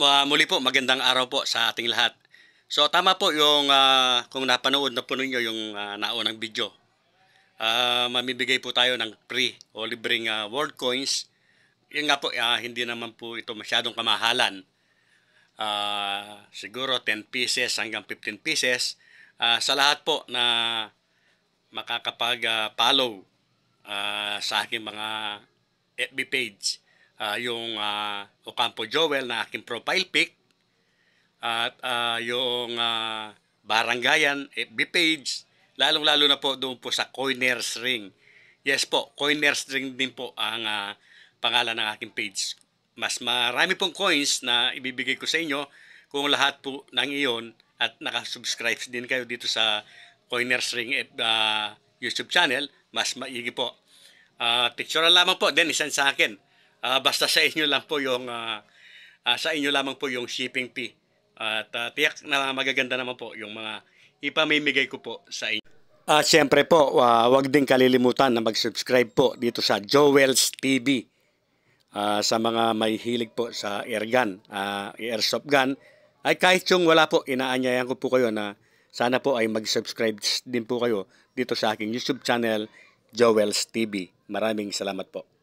Uh, muli po, magandang araw po sa ating lahat. So tama po yung uh, kung napanood na po ninyo yung uh, naunang video. Uh, mamibigay po tayo ng free o libreng uh, world coins. Yung nga po, uh, hindi naman po ito masyadong kamahalan. Uh, siguro 10 pieces hanggang 15 pieces. Uh, sa lahat po na makakapag-follow uh, uh, sa aking mga FB page uh, yung uh, Ocampo Joel na aking profile pic at uh, yung uh, Barangayan FB eh, page lalong-lalo na po doon po sa Coiners Ring. Yes po, Coiners Ring din po ang uh, pangalan ng aking page. Mas marami pong coins na ibibigay ko sa inyo kung lahat po ng iyon at nakasubscribe din kayo dito sa Coiners Ring uh, YouTube channel, mas maigi po. Uh, picture lamang po, then isend sa akin. Uh, basta sa inyo lang po yung uh, uh, sa inyo lamang po yung shipping fee. At uh, tiyak na magaganda naman po yung mga ipamimigay ko po sa inyo. Uh, Siyempre po, uh, wag din kalilimutan na mag-subscribe po dito sa Joel's TV. Uh, sa mga may hilig po sa air gun, uh, airsoft gun, ay kahit yung wala po, inaanyayan ko po kayo na sana po ay mag-subscribe din po kayo dito sa aking YouTube channel, Joel's TV. Maraming salamat po.